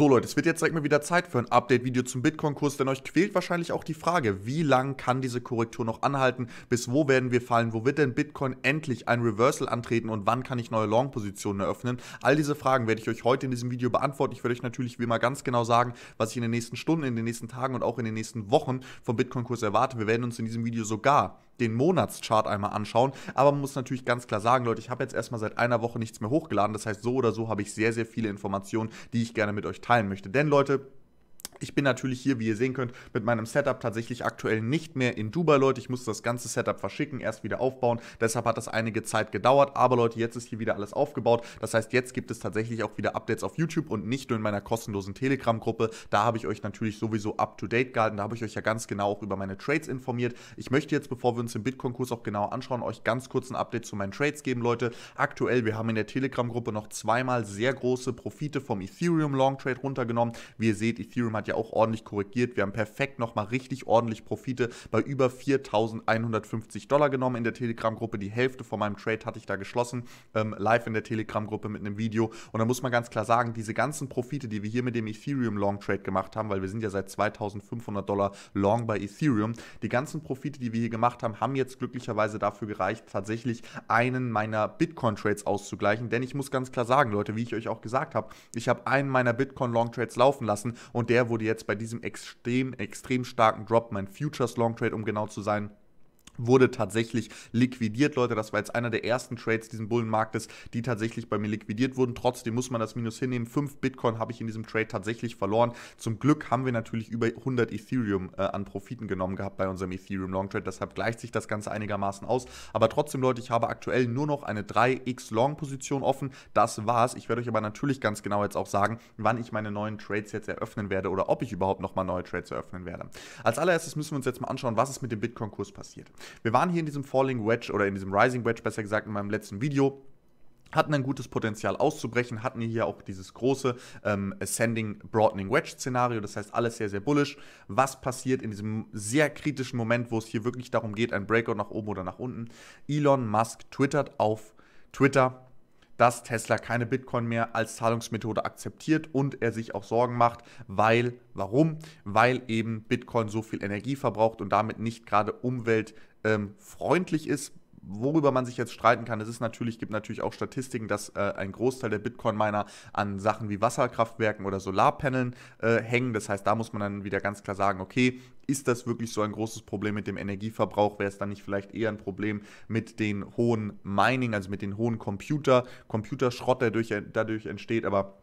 So Leute, es wird jetzt direkt mal wieder Zeit für ein Update-Video zum Bitcoin-Kurs, denn euch quält wahrscheinlich auch die Frage, wie lang kann diese Korrektur noch anhalten, bis wo werden wir fallen, wo wird denn Bitcoin endlich ein Reversal antreten und wann kann ich neue Long-Positionen eröffnen? All diese Fragen werde ich euch heute in diesem Video beantworten. Ich werde euch natürlich wie immer ganz genau sagen, was ich in den nächsten Stunden, in den nächsten Tagen und auch in den nächsten Wochen vom Bitcoin-Kurs erwarte. Wir werden uns in diesem Video sogar den Monatschart einmal anschauen. Aber man muss natürlich ganz klar sagen, Leute, ich habe jetzt erstmal seit einer Woche nichts mehr hochgeladen. Das heißt, so oder so habe ich sehr, sehr viele Informationen, die ich gerne mit euch teilen möchte. Denn Leute, ich bin natürlich hier, wie ihr sehen könnt, mit meinem Setup tatsächlich aktuell nicht mehr in Dubai, Leute. Ich musste das ganze Setup verschicken, erst wieder aufbauen. Deshalb hat das einige Zeit gedauert. Aber Leute, jetzt ist hier wieder alles aufgebaut. Das heißt, jetzt gibt es tatsächlich auch wieder Updates auf YouTube und nicht nur in meiner kostenlosen Telegram-Gruppe. Da habe ich euch natürlich sowieso up-to-date gehalten. Da habe ich euch ja ganz genau auch über meine Trades informiert. Ich möchte jetzt, bevor wir uns den Bitcoin-Kurs auch genau anschauen, euch ganz kurz ein Update zu meinen Trades geben, Leute. Aktuell, wir haben in der Telegram-Gruppe noch zweimal sehr große Profite vom Ethereum Long Trade runtergenommen. Wie ihr seht, Ethereum hat ja ja auch ordentlich korrigiert. Wir haben perfekt nochmal richtig ordentlich Profite bei über 4.150 Dollar genommen in der Telegram-Gruppe. Die Hälfte von meinem Trade hatte ich da geschlossen, ähm, live in der Telegram-Gruppe mit einem Video. Und da muss man ganz klar sagen, diese ganzen Profite, die wir hier mit dem Ethereum Long Trade gemacht haben, weil wir sind ja seit 2.500 Dollar Long bei Ethereum, die ganzen Profite, die wir hier gemacht haben, haben jetzt glücklicherweise dafür gereicht, tatsächlich einen meiner Bitcoin-Trades auszugleichen. Denn ich muss ganz klar sagen, Leute, wie ich euch auch gesagt habe, ich habe einen meiner Bitcoin-Long-Trades laufen lassen und der wurde wurde jetzt bei diesem extrem, extrem starken Drop mein Futures Long Trade, um genau zu sein, wurde tatsächlich liquidiert, Leute. Das war jetzt einer der ersten Trades diesen Bullenmarktes, die tatsächlich bei mir liquidiert wurden. Trotzdem muss man das Minus hinnehmen. 5 Bitcoin habe ich in diesem Trade tatsächlich verloren. Zum Glück haben wir natürlich über 100 Ethereum äh, an Profiten genommen gehabt bei unserem Ethereum Long Trade. Deshalb gleicht sich das Ganze einigermaßen aus. Aber trotzdem, Leute, ich habe aktuell nur noch eine 3x Long Position offen. Das war's. Ich werde euch aber natürlich ganz genau jetzt auch sagen, wann ich meine neuen Trades jetzt eröffnen werde oder ob ich überhaupt nochmal neue Trades eröffnen werde. Als allererstes müssen wir uns jetzt mal anschauen, was ist mit dem Bitcoin-Kurs passiert. Wir waren hier in diesem Falling Wedge oder in diesem Rising Wedge, besser gesagt, in meinem letzten Video hatten ein gutes Potenzial auszubrechen, hatten hier auch dieses große ähm, Ascending Broadening Wedge Szenario, das heißt alles sehr, sehr bullisch. Was passiert in diesem sehr kritischen Moment, wo es hier wirklich darum geht, ein Breakout nach oben oder nach unten? Elon Musk twittert auf Twitter, dass Tesla keine Bitcoin mehr als Zahlungsmethode akzeptiert und er sich auch Sorgen macht, weil, warum? Weil eben Bitcoin so viel Energie verbraucht und damit nicht gerade umwelt- ähm, freundlich ist, worüber man sich jetzt streiten kann, es ist natürlich, gibt natürlich auch Statistiken, dass äh, ein Großteil der Bitcoin-Miner an Sachen wie Wasserkraftwerken oder Solarpaneln äh, hängen. Das heißt, da muss man dann wieder ganz klar sagen, okay, ist das wirklich so ein großes Problem mit dem Energieverbrauch? Wäre es dann nicht vielleicht eher ein Problem mit den hohen Mining, also mit den hohen Computer, Computerschrott, der dadurch, dadurch entsteht, aber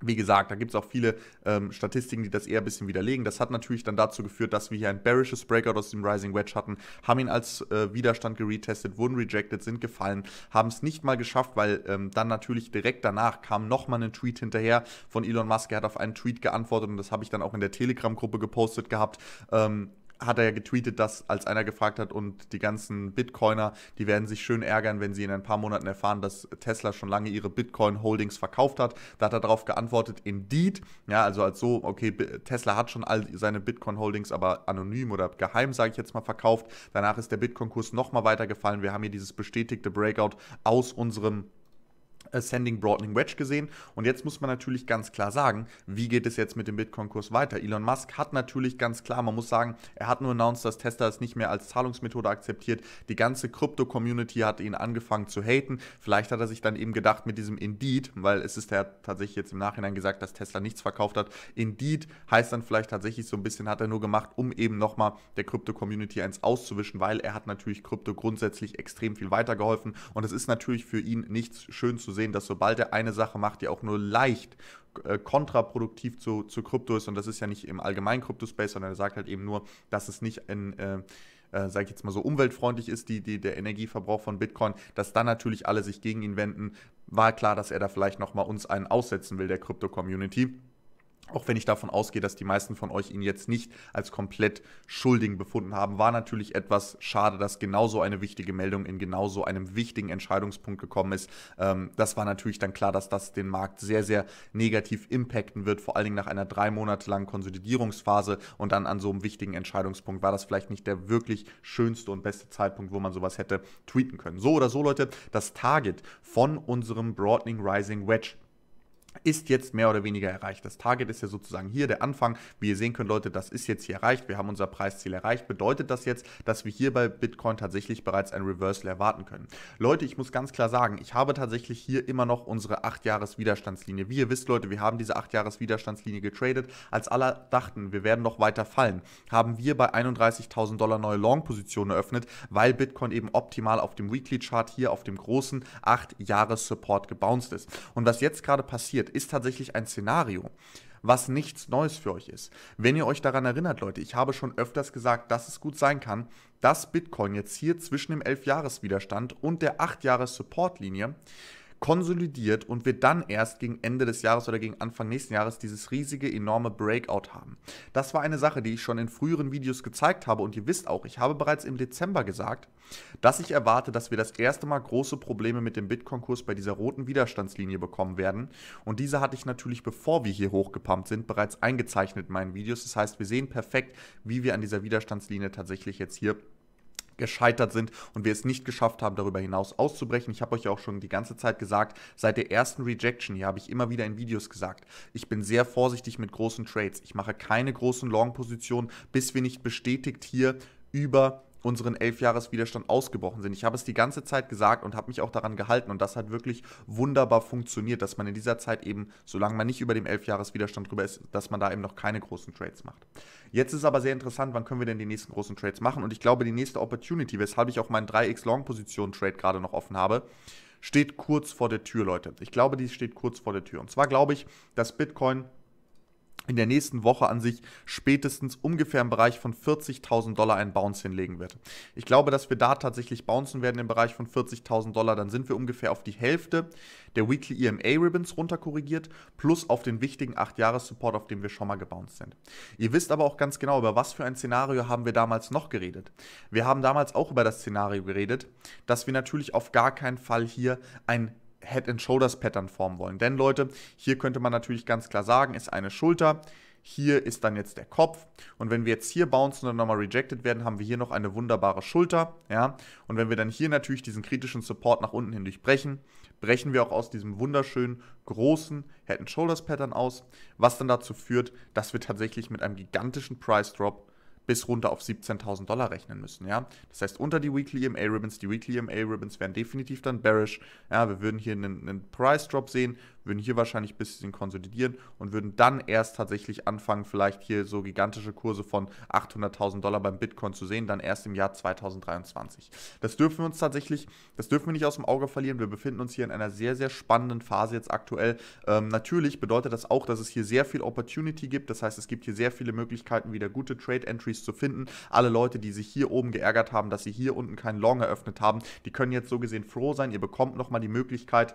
wie gesagt, da gibt es auch viele ähm, Statistiken, die das eher ein bisschen widerlegen. Das hat natürlich dann dazu geführt, dass wir hier ein bearishes Breakout aus dem Rising Wedge hatten, haben ihn als äh, Widerstand geretestet, wurden rejected, sind gefallen, haben es nicht mal geschafft, weil ähm, dann natürlich direkt danach kam nochmal ein Tweet hinterher von Elon Musk. Er hat auf einen Tweet geantwortet und das habe ich dann auch in der Telegram-Gruppe gepostet gehabt. Ähm, hat er ja getweetet, dass als einer gefragt hat und die ganzen Bitcoiner, die werden sich schön ärgern, wenn sie in ein paar Monaten erfahren, dass Tesla schon lange ihre Bitcoin-Holdings verkauft hat. Da hat er darauf geantwortet, Indeed, ja, also als so, okay, Tesla hat schon all seine Bitcoin-Holdings, aber anonym oder geheim, sage ich jetzt mal, verkauft. Danach ist der Bitcoin-Kurs nochmal weitergefallen. Wir haben hier dieses bestätigte Breakout aus unserem Ascending äh, Broadening Wedge gesehen. Und jetzt muss man natürlich ganz klar sagen, wie geht es jetzt mit dem Bitcoin-Kurs weiter? Elon Musk hat natürlich ganz klar, man muss sagen, er hat nur announced, dass Tesla es nicht mehr als Zahlungsmethode akzeptiert. Die ganze Krypto-Community hat ihn angefangen zu haten. Vielleicht hat er sich dann eben gedacht mit diesem Indeed, weil es ist ja tatsächlich jetzt im Nachhinein gesagt, dass Tesla nichts verkauft hat. Indeed heißt dann vielleicht tatsächlich so ein bisschen, hat er nur gemacht, um eben nochmal der Krypto-Community eins auszuwischen, weil er hat natürlich Krypto grundsätzlich extrem viel weitergeholfen. Und es ist natürlich für ihn nichts schön zu sehen sehen, dass sobald er eine Sache macht, die auch nur leicht äh, kontraproduktiv zu, zu Krypto ist, und das ist ja nicht im allgemeinen Krypto-Space, sondern er sagt halt eben nur, dass es nicht in, äh, äh, sag ich jetzt mal so, umweltfreundlich ist, die, die, der Energieverbrauch von Bitcoin, dass dann natürlich alle sich gegen ihn wenden, war klar, dass er da vielleicht nochmal uns einen aussetzen will, der Krypto-Community. Auch wenn ich davon ausgehe, dass die meisten von euch ihn jetzt nicht als komplett schuldigen befunden haben, war natürlich etwas schade, dass genauso eine wichtige Meldung in genauso einem wichtigen Entscheidungspunkt gekommen ist. Ähm, das war natürlich dann klar, dass das den Markt sehr, sehr negativ impacten wird, vor allen Dingen nach einer drei Monate langen Konsolidierungsphase und dann an so einem wichtigen Entscheidungspunkt war das vielleicht nicht der wirklich schönste und beste Zeitpunkt, wo man sowas hätte tweeten können. So oder so, Leute, das Target von unserem Broadening Rising Wedge ist jetzt mehr oder weniger erreicht. Das Target ist ja sozusagen hier der Anfang. Wie ihr sehen könnt, Leute, das ist jetzt hier erreicht. Wir haben unser Preisziel erreicht. Bedeutet das jetzt, dass wir hier bei Bitcoin tatsächlich bereits ein Reversal erwarten können? Leute, ich muss ganz klar sagen, ich habe tatsächlich hier immer noch unsere 8-Jahres-Widerstandslinie. Wie ihr wisst, Leute, wir haben diese 8-Jahres-Widerstandslinie getradet. Als alle dachten, wir werden noch weiter fallen, haben wir bei 31.000 Dollar neue Long-Positionen eröffnet, weil Bitcoin eben optimal auf dem Weekly-Chart hier auf dem großen 8-Jahres-Support gebounced ist. Und was jetzt gerade passiert, passiert, ist tatsächlich ein Szenario, was nichts Neues für euch ist. Wenn ihr euch daran erinnert, Leute, ich habe schon öfters gesagt, dass es gut sein kann, dass Bitcoin jetzt hier zwischen dem 11-Jahres-Widerstand und der 8 jahres support linie konsolidiert und wir dann erst gegen Ende des Jahres oder gegen Anfang nächsten Jahres dieses riesige, enorme Breakout haben. Das war eine Sache, die ich schon in früheren Videos gezeigt habe und ihr wisst auch, ich habe bereits im Dezember gesagt, dass ich erwarte, dass wir das erste Mal große Probleme mit dem Bitcoin-Kurs bei dieser roten Widerstandslinie bekommen werden und diese hatte ich natürlich, bevor wir hier hochgepumpt sind, bereits eingezeichnet in meinen Videos. Das heißt, wir sehen perfekt, wie wir an dieser Widerstandslinie tatsächlich jetzt hier gescheitert sind und wir es nicht geschafft haben, darüber hinaus auszubrechen. Ich habe euch ja auch schon die ganze Zeit gesagt, seit der ersten Rejection hier habe ich immer wieder in Videos gesagt, ich bin sehr vorsichtig mit großen Trades. Ich mache keine großen Long-Positionen, bis wir nicht bestätigt hier über unseren Elfjahreswiderstand ausgebrochen sind. Ich habe es die ganze Zeit gesagt und habe mich auch daran gehalten und das hat wirklich wunderbar funktioniert, dass man in dieser Zeit eben, solange man nicht über dem Elfjahreswiderstand drüber ist, dass man da eben noch keine großen Trades macht. Jetzt ist aber sehr interessant, wann können wir denn die nächsten großen Trades machen und ich glaube, die nächste Opportunity, weshalb ich auch meinen 3x Long Position Trade gerade noch offen habe, steht kurz vor der Tür, Leute. Ich glaube, die steht kurz vor der Tür. Und zwar glaube ich, dass Bitcoin in der nächsten Woche an sich spätestens ungefähr im Bereich von 40.000 Dollar einen Bounce hinlegen wird. Ich glaube, dass wir da tatsächlich bouncen werden im Bereich von 40.000 Dollar. Dann sind wir ungefähr auf die Hälfte der Weekly EMA Ribbons runterkorrigiert, plus auf den wichtigen 8-Jahres-Support, auf dem wir schon mal gebounced sind. Ihr wisst aber auch ganz genau, über was für ein Szenario haben wir damals noch geredet. Wir haben damals auch über das Szenario geredet, dass wir natürlich auf gar keinen Fall hier ein Head and Shoulders Pattern formen wollen. Denn Leute, hier könnte man natürlich ganz klar sagen, ist eine Schulter, hier ist dann jetzt der Kopf. Und wenn wir jetzt hier bouncen und dann nochmal rejected werden, haben wir hier noch eine wunderbare Schulter. Ja? Und wenn wir dann hier natürlich diesen kritischen Support nach unten hin durchbrechen, brechen wir auch aus diesem wunderschönen großen Head and Shoulders Pattern aus, was dann dazu führt, dass wir tatsächlich mit einem gigantischen Price Drop bis runter auf 17.000 Dollar rechnen müssen. Ja? Das heißt, unter die Weekly EMA Ribbons, die Weekly EMA Ribbons wären definitiv dann bearish. Ja, wir würden hier einen, einen Price Drop sehen würden hier wahrscheinlich ein bisschen konsolidieren und würden dann erst tatsächlich anfangen, vielleicht hier so gigantische Kurse von 800.000 Dollar beim Bitcoin zu sehen, dann erst im Jahr 2023. Das dürfen wir uns tatsächlich, das dürfen wir nicht aus dem Auge verlieren. Wir befinden uns hier in einer sehr, sehr spannenden Phase jetzt aktuell. Ähm, natürlich bedeutet das auch, dass es hier sehr viel Opportunity gibt. Das heißt, es gibt hier sehr viele Möglichkeiten, wieder gute Trade-Entries zu finden. Alle Leute, die sich hier oben geärgert haben, dass sie hier unten keinen Long eröffnet haben, die können jetzt so gesehen froh sein. Ihr bekommt nochmal die Möglichkeit,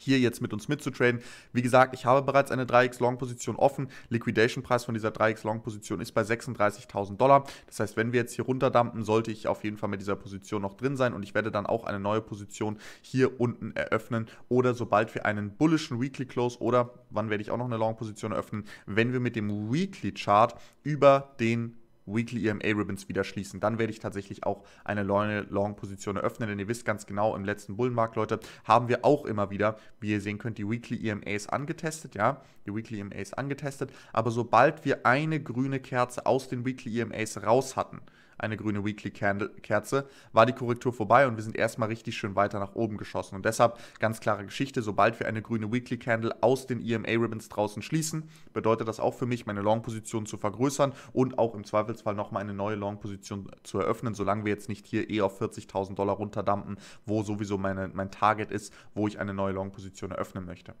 hier jetzt mit uns mitzutraden. Wie gesagt, ich habe bereits eine 3x Long Position offen. Liquidation Preis von dieser 3x Long Position ist bei 36.000 Dollar. Das heißt, wenn wir jetzt hier runterdampen, sollte ich auf jeden Fall mit dieser Position noch drin sein und ich werde dann auch eine neue Position hier unten eröffnen oder sobald wir einen bullischen Weekly Close oder wann werde ich auch noch eine Long Position eröffnen, wenn wir mit dem Weekly Chart über den Weekly EMA Ribbons wieder schließen. Dann werde ich tatsächlich auch eine Long-Position eröffnen, denn ihr wisst ganz genau, im letzten Bullenmarkt, Leute, haben wir auch immer wieder, wie ihr sehen könnt, die Weekly EMAs angetestet, ja, die Weekly EMAs angetestet, aber sobald wir eine grüne Kerze aus den Weekly EMAs raus hatten, eine grüne Weekly-Kerze, war die Korrektur vorbei und wir sind erstmal richtig schön weiter nach oben geschossen. Und deshalb ganz klare Geschichte, sobald wir eine grüne Weekly Candle aus den EMA Ribbons draußen schließen, bedeutet das auch für mich, meine Long-Position zu vergrößern und auch im Zweifelsfall nochmal eine neue Long-Position zu eröffnen, solange wir jetzt nicht hier eh auf 40.000 Dollar runterdampen, wo sowieso meine, mein Target ist, wo ich eine neue Long-Position eröffnen möchte.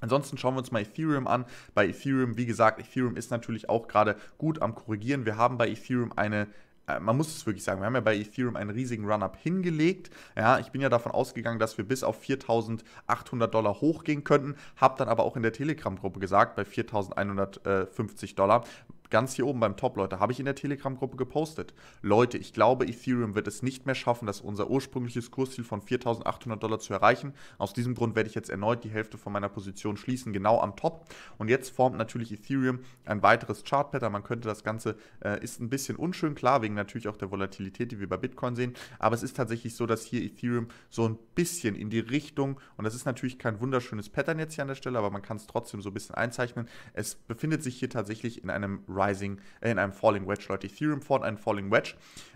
Ansonsten schauen wir uns mal Ethereum an. Bei Ethereum, wie gesagt, Ethereum ist natürlich auch gerade gut am Korrigieren. Wir haben bei Ethereum eine äh, man muss es wirklich sagen, wir haben ja bei Ethereum einen riesigen Run-Up hingelegt. Ja, ich bin ja davon ausgegangen, dass wir bis auf 4800 Dollar hochgehen könnten, habe dann aber auch in der Telegram-Gruppe gesagt, bei 4150 Dollar ganz hier oben beim Top, Leute, habe ich in der Telegram-Gruppe gepostet. Leute, ich glaube, Ethereum wird es nicht mehr schaffen, das unser ursprüngliches Kursziel von 4.800 Dollar zu erreichen. Aus diesem Grund werde ich jetzt erneut die Hälfte von meiner Position schließen, genau am Top. Und jetzt formt natürlich Ethereum ein weiteres Chart-Pattern. Man könnte das Ganze, äh, ist ein bisschen unschön, klar, wegen natürlich auch der Volatilität, die wir bei Bitcoin sehen. Aber es ist tatsächlich so, dass hier Ethereum so ein bisschen in die Richtung, und das ist natürlich kein wunderschönes Pattern jetzt hier an der Stelle, aber man kann es trotzdem so ein bisschen einzeichnen. Es befindet sich hier tatsächlich in einem Run Rising, äh, in einem Falling Wedge, Leute. Ethereum fordert einen Falling Wedge,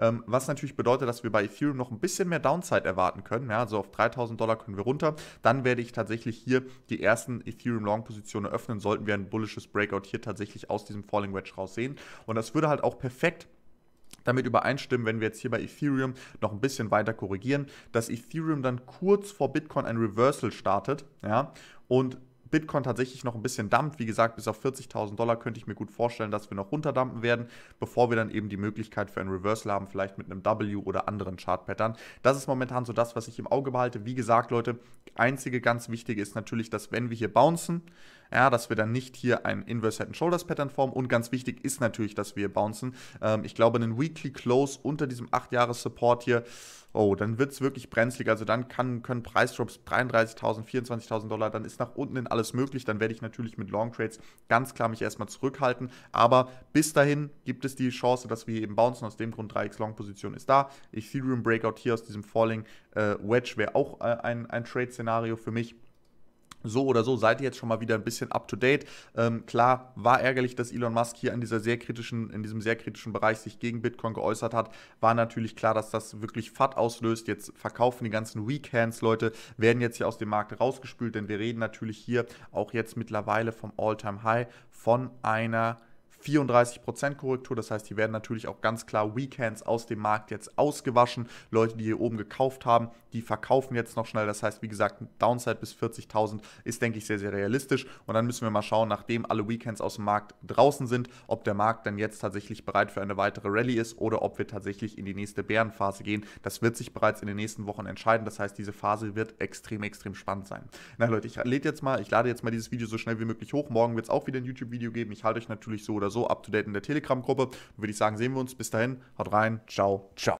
ähm, was natürlich bedeutet, dass wir bei Ethereum noch ein bisschen mehr Downside erwarten können. Ja, also auf 3000 Dollar können wir runter. Dann werde ich tatsächlich hier die ersten Ethereum Long Positionen öffnen, sollten wir ein bullisches Breakout hier tatsächlich aus diesem Falling Wedge raussehen. Und das würde halt auch perfekt damit übereinstimmen, wenn wir jetzt hier bei Ethereum noch ein bisschen weiter korrigieren, dass Ethereum dann kurz vor Bitcoin ein Reversal startet, ja, und Bitcoin tatsächlich noch ein bisschen dampft, wie gesagt, bis auf 40.000 Dollar könnte ich mir gut vorstellen, dass wir noch runterdampen werden, bevor wir dann eben die Möglichkeit für ein Reversal haben, vielleicht mit einem W oder anderen Chart-Pattern. Das ist momentan so das, was ich im Auge behalte. Wie gesagt, Leute, einzige ganz wichtige ist natürlich, dass wenn wir hier bouncen, ja, dass wir dann nicht hier ein Inverse Head and Shoulders Pattern formen. Und ganz wichtig ist natürlich, dass wir bouncen. Ähm, ich glaube, einen Weekly Close unter diesem 8-Jahres-Support hier, oh, dann wird es wirklich brenzlig. Also dann kann, können Preisdrops 33.000, 24.000 Dollar, dann ist nach unten hin alles möglich. Dann werde ich natürlich mit Long Trades ganz klar mich erstmal zurückhalten. Aber bis dahin gibt es die Chance, dass wir eben bouncen. Aus dem Grund 3x Long Position ist da. Ethereum Breakout hier aus diesem Falling äh, Wedge wäre auch äh, ein, ein Trade-Szenario für mich so oder so seid ihr jetzt schon mal wieder ein bisschen up to date. Ähm, klar, war ärgerlich, dass Elon Musk hier in, dieser sehr kritischen, in diesem sehr kritischen Bereich sich gegen Bitcoin geäußert hat. War natürlich klar, dass das wirklich FAT auslöst. Jetzt verkaufen die ganzen Weekends, Leute, werden jetzt hier aus dem Markt rausgespült, denn wir reden natürlich hier auch jetzt mittlerweile vom All-Time-High von einer 34% Korrektur. Das heißt, die werden natürlich auch ganz klar Weekends aus dem Markt jetzt ausgewaschen. Leute, die hier oben gekauft haben, die verkaufen jetzt noch schnell. Das heißt, wie gesagt, Downside bis 40.000 ist, denke ich, sehr, sehr realistisch. Und dann müssen wir mal schauen, nachdem alle Weekends aus dem Markt draußen sind, ob der Markt dann jetzt tatsächlich bereit für eine weitere Rallye ist oder ob wir tatsächlich in die nächste Bärenphase gehen. Das wird sich bereits in den nächsten Wochen entscheiden. Das heißt, diese Phase wird extrem, extrem spannend sein. Na Leute, ich lade jetzt mal, ich lade jetzt mal dieses Video so schnell wie möglich hoch. Morgen wird es auch wieder ein YouTube-Video geben. Ich halte euch natürlich so oder oder so up to date in der Telegram-Gruppe. Würde ich sagen, sehen wir uns. Bis dahin, haut rein, ciao, ciao.